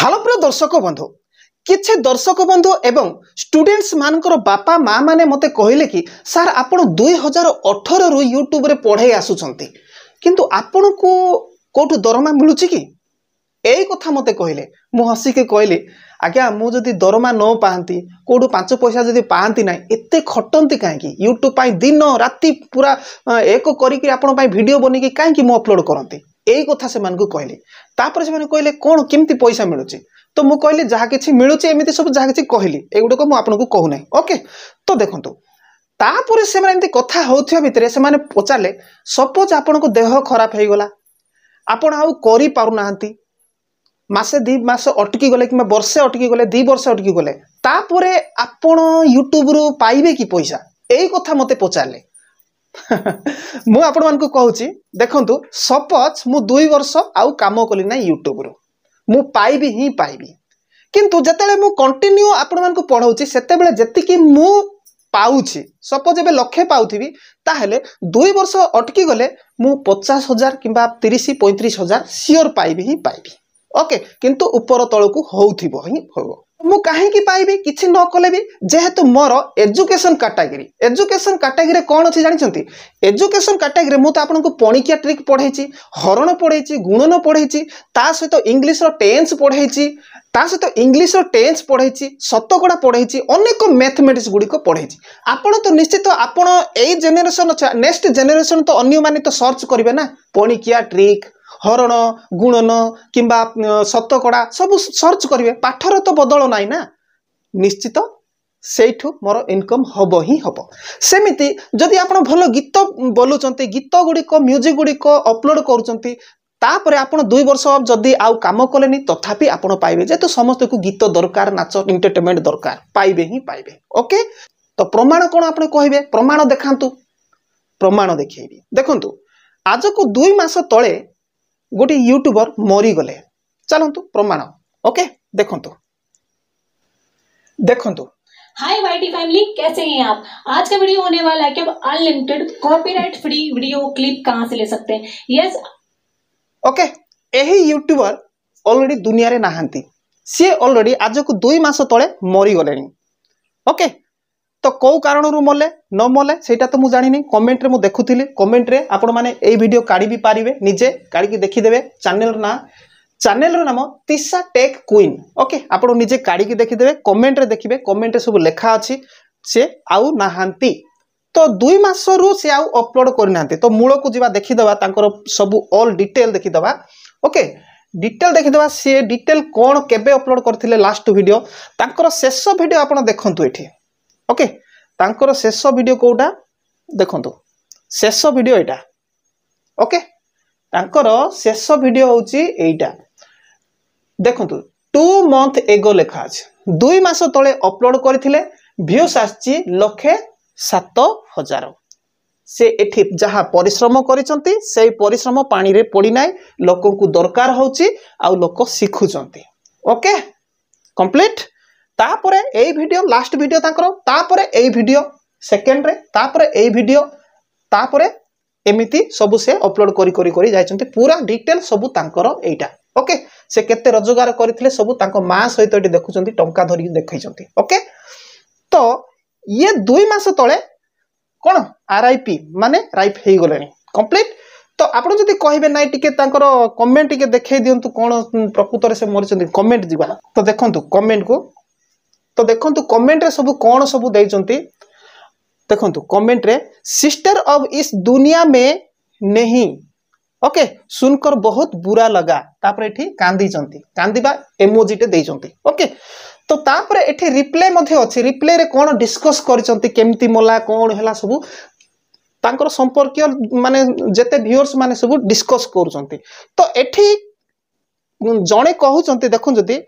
Hello প্রিয় দর্শক বন্ধু কিছু দর্শক বন্ধু এবং স্টুডেন্টস মানকর বাপা মা মানে মতে কহিলে কি স্যার আপন দুই হাজার অঠরু ইউট্যুবরে পড়াই আসুচন্তি কিন্তু আপনার কোটু দরমা মিলুচি কি এই কথা মতে কহিলে মু হসিকি কহিলি আজ্ঞা মু যদি দরমা ন পাঁতি কোটু পাঁচ পয়সা যদি পাঁতি না এতে খটন্তি কাহি ইউট্যুব দিন রাতে পুরা এক করি আপনার ভিডিও বনাইকি কাহি মু অপলোড করতে এই କଥା ସେମାନଙ୍କୁ କହିଲି ତାପରେ ସେମାନେ କହିଲେ କ'ଣ କେମିତି ପଇସା ମିଳୁଛି ତ ମୁଁ କହିଲି ଯାହା କିଛି ମିଳୁଛି ଏମିତି ସବୁ ଯାହା କିଛି କହିଲି ଏଗୁଡ଼ାକ ମୁଁ ଆପଣଙ୍କୁ କହୁନାହିଁ ଓକେ ତ ଦେଖନ୍ତୁ ତାପରେ ସେମାନେ ଏମିତି କଥା ହେଉଥିବା ଭିତରେ ସେମାନେ ପଚାରିଲେ ସପୋଜ୍ ଆପଣଙ୍କ ଦେହ ଖରାପ ହେଇଗଲା ଆପଣ ଆଉ କରିପାରୁନାହାନ୍ତି ମାସେ ଦୁଇ ମାସ ଅଟକି ଗଲେ କିମ୍ବା ବର୍ଷେ ଅଟକି ଗଲେ ଦୁଇ ବର୍ଷ ଅଟକି ଗଲେ ତାପରେ ଆପଣ ୟୁଟ୍ୟୁବରୁ ପାଇବେ କି ପଇସା ଏଇ କଥା ମୋତେ ପଚାରିଲେ ମୁଁ ଆପଣମାନଙ୍କୁ କହୁଛି ଦେଖନ୍ତୁ ସପୋଜ୍ ମୁଁ ଦୁଇ ବର୍ଷ ଆଉ କାମ କଲି ନାହିଁ ୟୁଟ୍ୟୁବରୁ ମୁଁ ପାଇବି ହିଁ ପାଇବି କିନ୍ତୁ ଯେତେବେଳେ ମୁଁ କଣ୍ଟିନ୍ୟୁ ଆପଣମାନଙ୍କୁ ପଢ଼ାଉଛି ସେତେବେଳେ ଯେତିକି ମୁଁ ପାଉଛି ସପୋଜ୍ ଏବେ ଲକ୍ଷେ ପାଉଥିବି ତାହେଲେ ଦୁଇ ବର୍ଷ ଅଟକି ଗଲେ ମୁଁ ପଚାଶ ହଜାର କିମ୍ବା ତିରିଶ ପଇଁତିରିଶ ହଜାର ସିଓର ପାଇବି ହିଁ ପାଇବି ଓକେ କିନ୍ତୁ ଉପର ତଳକୁ ହେଉଥିବ ହିଁ ହେବ ମୁଁ କାହିଁକି ପାଇବି କିଛି ନ କଲେ ବି ଯେହେତୁ ମୋର ଏଜୁକେସନ୍ କାଟାଗିରି ଏଜୁକେସନ୍ କାଟାଗୋରୀରେ କ'ଣ ଅଛି ଜାଣିଛନ୍ତି ଏଜୁକେସନ୍ କାଟାଗୋରୀରେ ମୁଁ ତ ଆପଣଙ୍କୁ ପଣିକିଆ ଟ୍ରିକ୍ ପଢ଼େଇଛି ହରଣ ପଢ଼େଇଛି ଗୁଣନ ପଢ଼େଇଛି ତା ସହିତ ଇଂଲିଶର ଟେନ୍ସ ପଢ଼େଇଛି ତା ସହିତ ଇଂଲିଶର ଟେନ୍ସ ପଢ଼େଇଛି ଶତକଡ଼ା ପଢ଼େଇଛି ଅନେକ ମ୍ୟାଥମେଟିକ୍ସ ଗୁଡ଼ିକ ପଢ଼େଇଛି ଆପଣ ତ ନିଶ୍ଚିତ ଆପଣ ଏଇ ଜେନେରେସନ୍ ନେକ୍ସଟ ଜେନେରେସନ୍ ତ ଅନ୍ୟମାନେ ତ ସର୍ଚ୍ଚ କରିବେ ନା ପଣିକିଆ ଟ୍ରିକ୍ ହରଣ ଗୁଣନ କିମ୍ବା ଶତକଡ଼ା ସବୁ ସର୍ଚ୍ଚ କରିବେ ପାଠର ତ ବଦଳ ନାହିଁ ନା ନିଶ୍ଚିତ ସେଇଠୁ ମୋର ଇନକମ୍ ହେବ ହିଁ ହେବ ସେମିତି ଯଦି ଆପଣ ଭଲ ଗୀତ ବୋଲୁଛନ୍ତି ଗୀତ ଗୁଡ଼ିକ ମ୍ୟୁଜିକ୍ ଗୁଡ଼ିକ ଅପଲୋଡ଼ କରୁଛନ୍ତି ତାପରେ ଆପଣ ଦୁଇ ବର୍ଷ ଯଦି ଆଉ କାମ କଲେନି ତଥାପି ଆପଣ ପାଇବେ ଯେହେତୁ ସମସ୍ତଙ୍କୁ ଗୀତ ଦରକାର ନାଚ ଏଣ୍ଟରଟେନମେଣ୍ଟ ଦରକାର ପାଇବେ ହିଁ ପାଇବେ ଓକେ ତ ପ୍ରମାଣ କ'ଣ ଆପଣ କହିବେ ପ୍ରମାଣ ଦେଖାନ୍ତୁ ପ୍ରମାଣ ଦେଖେଇବି ଦେଖନ୍ତୁ ଆଜକୁ ଦୁଇ ମାସ ତଳେ ଗୋଟେ ୟୁଟ୍ୟୁବର ମରିଗଲେ ଚାଲନ୍ତୁ प्रमाण ओके देखो तो देखो तो हाय वाईटी फैमिली कैसे हैं आप आज का वीडियो होने वाला है कि आप unlimited copyright free video clip कहां से ले सकते हैं यस ओके यूट्यूबर ऑलरेडी दुनिया रे ୟୁଟ୍ୟୁବର सी ऑलरेडी आज को 2 मास ଦୁଇ मरी गले ओके okay? তো কেউ কারণর মলে ন মলে সেইটা তো মু জানি কমেন্টরে মু দেখুলি কমেন্টরে আপন মানে এই ভিডিও কাড়ি বি পারিবে নিজে কাড়িকি দেখিদেবে চ্যানেলর না চ্যানেলর নাম তিসা টেক কুইন ওকে আপনার নিজে কাড়িকি দেখিদেবে কমেন্টরে দেখবে কমেন্টরে সব লেখা অছি সে আউ নাহান্তি তো দুই মাসরু সে আউ অপলোড করে না তো মূলক যা দেখিদেবা তাঁর সবু অল ডিটেল দেখিদেবা ওকে ডিটেল দেখিদেবা সি ডিটেল কোণ কেবে অপলোড করলে লাস্ট ভিডিও তাঁর শেষ ভিডিও আপনার দেখুন এটি ଓକେ ତାଙ୍କର ଶେଷ ଭିଡ଼ିଓ କେଉଁଟା ଦେଖନ୍ତୁ ଶେଷ ଭିଡ଼ିଓ ଏଇଟା ଓକେ ତାଙ୍କର ଶେଷ ଭିଡ଼ିଓ ହେଉଛି ଏଇଟା ଦେଖନ୍ତୁ ଟୁ ମନ୍ଥ ଏଗୋ ଲେଖା ଅଛି ଦୁଇ ମାସ ତଳେ ଅପଲୋଡ଼ କରିଥିଲେ ଭିଉସ୍ ଆସିଛି ଲକ୍ଷେ ସାତ ହଜାର ସେ ଏଠି ଯାହା ପରିଶ୍ରମ କରିଛନ୍ତି ସେଇ ପରିଶ୍ରମ ପାଣିରେ ପଡ଼ିନାହିଁ ଲୋକଙ୍କୁ ଦରକାର ହେଉଛି ଆଉ ଲୋକ ଶିଖୁଛନ୍ତି ଓକେ କମ୍ପ୍ଲିଟ୍ ତାପରେ ଏଇ ଭିଡ଼ିଓ ଲାଷ୍ଟ ଭିଡ଼ିଓ ତାଙ୍କର ତାପରେ ଏଇ ଭିଡ଼ିଓ ସେକେଣ୍ଡରେ ତାପରେ ଏଇ ଭିଡ଼ିଓ ତାପରେ ଏମିତି ସବୁ ସେ ଅପଲୋଡ଼ କରି କରି କରି ଯାଇଛନ୍ତି ପୁରା ଡିଟେଲ ସବୁ ତାଙ୍କର ଏଇଟା ଓକେ ସେ କେତେ ରୋଜଗାର କରିଥିଲେ ସବୁ ତାଙ୍କ ମା ସହିତ ଏଠି ଦେଖୁଛନ୍ତି ଟଙ୍କା ଧରିକି ଦେଖାଇଛନ୍ତି ଓକେ ତ ଇଏ ଦୁଇ ମାସ ତଳେ କ'ଣ ଆର୍ ଆଇ ପି ମାନେ ରାଇଫ୍ ହେଇଗଲେଣି କମ୍ପ୍ଲିଟ୍ ତ ଆପଣ ଯଦି କହିବେ ନାଇଁ ଟିକେ ତାଙ୍କର କମେଣ୍ଟ ଟିକେ ଦେଖେଇ ଦିଅନ୍ତୁ କ'ଣ ପ୍ରକୃତରେ ସେ ମରିଛନ୍ତି କମେଣ୍ଟ ଯିବା ତ ଦେଖନ୍ତୁ କମେଣ୍ଟକୁ तो देखु कमेन्ट्रे सब कौन सब दे देखु कमेन्ट्रे सिस्टर अफ इस दुनिया में नहीं ओके सुनकर बहुत बुरा लगा तापर ये कांदी कांदा एमोजीटे ओके तो तापर ये रिप्ले अच्छे रिप्ले रे कौन डिस्कस करमी मला कौन है सब तर संपर्क मानने जिते भिवर्स मैंने सब डिस्कस कर तो जड़े कहते देखते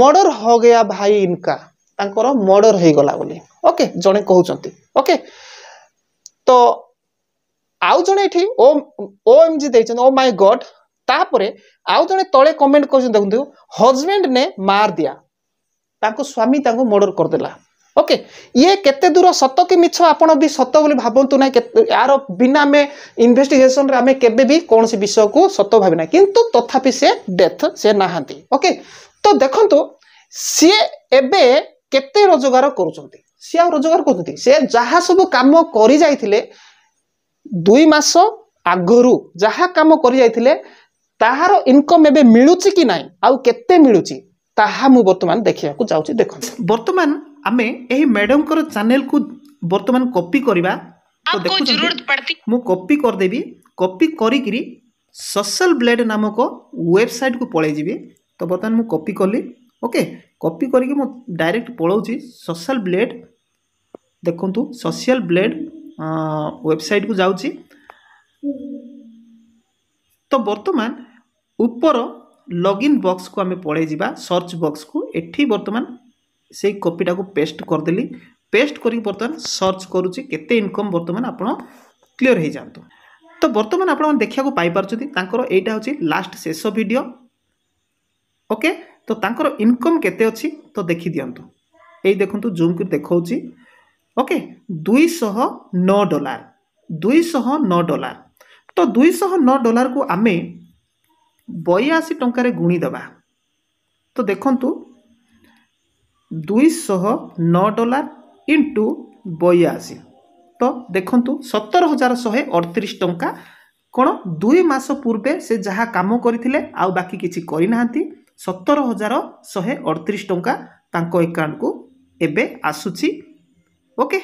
मर्डर हो गया भाई इनका ତାଙ୍କର ମର୍ଡର ହେଇଗଲା ବୋଲି ଓକେ ଜଣେ କହୁଛନ୍ତି ଓକେ ତ ଆଉ ଜଣେ ଏଠି ଓ ଓ ଏମ୍ ଜି ଦେଇଛନ୍ତି ଓ ମାଇ ଗଡ୍ ତାପରେ ଆଉ ଜଣେ ତଳେ କମେଣ୍ଟ କରିଛନ୍ତି ଦେଖନ୍ତୁ ହଜବେଣ୍ଡ ନେ ମାର ଦିଆ ତାଙ୍କ ସ୍ୱାମୀ ତାଙ୍କୁ ମର୍ଡର କରିଦେଲା ଓକେ ଇଏ କେତେ ଦୂର ସତ କି ମିଛ ଆପଣ ବି ସତ ବୋଲି ଭାବନ୍ତୁ ନାହିଁ ୟାର ବିନା ଆମେ ଇନଭେଷ୍ଟିଗେସନରେ ଆମେ କେବେ ବି କୌଣସି ବିଷୟକୁ ସତ ଭାବିନା କିନ୍ତୁ ତଥାପି ସେ ଡେଥ୍ ସେ ନାହାନ୍ତି ଓକେ ତ ଦେଖନ୍ତୁ ସିଏ ଏବେ କେତେ ରୋଜଗାର କରୁଛନ୍ତି ସିଏ ଆଉ ରୋଜଗାର କରୁଛନ୍ତି ସେ ଯାହା ସବୁ କାମ କରିଯାଇଥିଲେ ଦୁଇ ମାସ ଆଗରୁ ଯାହା କାମ କରିଯାଇଥିଲେ ତାହାର ଇନକମ୍ ଏବେ ମିଳୁଛି କି ନାହିଁ ଆଉ କେତେ ମିଳୁଛି ତାହା ମୁଁ ବର୍ତ୍ତମାନ ଦେଖିବାକୁ ଯାଉଛି ଦେଖନ୍ତୁ ବର୍ତ୍ତମାନ ଆମେ ଏହି ମ୍ୟାଡ଼ାମଙ୍କର ଚ୍ୟାନେଲକୁ ବର୍ତ୍ତମାନ କପି କରିବା ମୁଁ କପି କରିଦେବି କପି କରିକିରି ସୋସିଆଲ ବ୍ଲେଡ୍ ନାମକ ୱେବସାଇଟ୍କୁ ପଳାଇଯିବି ତ ବର୍ତ୍ତମାନ ମୁଁ କପି କଲି ଓକେ କପି କରିକି ମୁଁ ଡାଇରେକ୍ଟ ପଳାଉଛି ସୋସିଆଲ ବ୍ଲେଡ୍ ଦେଖନ୍ତୁ ସୋସିଆଲ ବ୍ଲେଡ୍ ୱେବସାଇଟ୍କୁ ଯାଉଛି ତ ବର୍ତ୍ତମାନ ଉପର ଲଗ୍ଇନ୍ ବକ୍ସକୁ ଆମେ ପଳାଇ ଯିବା ସର୍ଚ୍ଚ ବକ୍ସକୁ ଏଠି ବର୍ତ୍ତମାନ ସେଇ କପିଟାକୁ ପେଷ୍ଟ କରିଦେଲି ପେଷ୍ଟ କରିକି ବର୍ତ୍ତମାନ ସର୍ଚ୍ଚ କରୁଛି କେତେ ଇନକମ୍ ବର୍ତ୍ତମାନ ଆପଣ କ୍ଲିଅର୍ ହୋଇଯାଆନ୍ତୁ ତ ବର୍ତ୍ତମାନ ଆପଣମାନେ ଦେଖିବାକୁ ପାଇପାରୁଛନ୍ତି ତାଙ୍କର ଏଇଟା ହେଉଛି ଲାଷ୍ଟ ଶେଷ ଭିଡ଼ିଓ ଓକେ তো ତାଙ୍କର ଇନକମ୍ କେତେ ଅଛି ତ ଦେଖିଦିଅନ୍ତୁ ଏଇ ଦେଖନ୍ତୁ ଜୁମ୍ କରି ଦେଖାଉଛି ଓକେ ଦୁଇଶହ ନଅ ଡଲାର ଦୁଇଶହ ନଅ ଡଲାର ତ ଦୁଇଶହ ନଅ ଡଲାରକୁ ଆମେ ବୟାଅଶୀ ଟଙ୍କାରେ ଗୁଣିଦେବା ତ ଦେଖନ୍ତୁ ଦୁଇଶହ ନଅ ଡଲାର ଇଣ୍ଟୁ ବୟାଅଶୀ ତ ଦେଖନ୍ତୁ ସତର ହଜାର ଶହେ ଅଠତିରିଶ ଟଙ୍କା କ'ଣ ଦୁଇ ମାସ ପୂର୍ବେ ସେ ଯାହା କାମ କରିଥିଲେ ଆଉ ବାକି କିଛି କରିନାହାନ୍ତି ସତର ହଜାର ଶହେ ଅଡ଼ତିରିଶ ଟଙ୍କା ତାଙ୍କ ଏକାଉଣ୍ଟକୁ ଏବେ ଆସୁଛି ଓକେ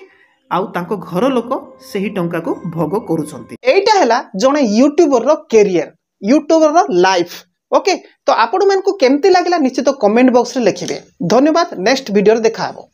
ଆଉ ତାଙ୍କ ଘର ଲୋକ ସେହି ଟଙ୍କାକୁ ଭୋଗ କରୁଛନ୍ତି ଏଇଟା ହେଲା ଜଣେ ୟୁଟ୍ୟୁବରର କ୍ୟାରିୟର ୟୁଟ୍ୟୁବରର ଲାଇଫ୍ ଓକେ ତ ଆପଣମାନଙ୍କୁ କେମିତି ଲାଗିଲା ନିଶ୍ଚିତ କମେଣ୍ଟ ବକ୍ସରେ ଲେଖିବେ ଧନ୍ୟବାଦ ନେକ୍ସଟ ଭିଡ଼ିଓରେ ଦେଖାହେବ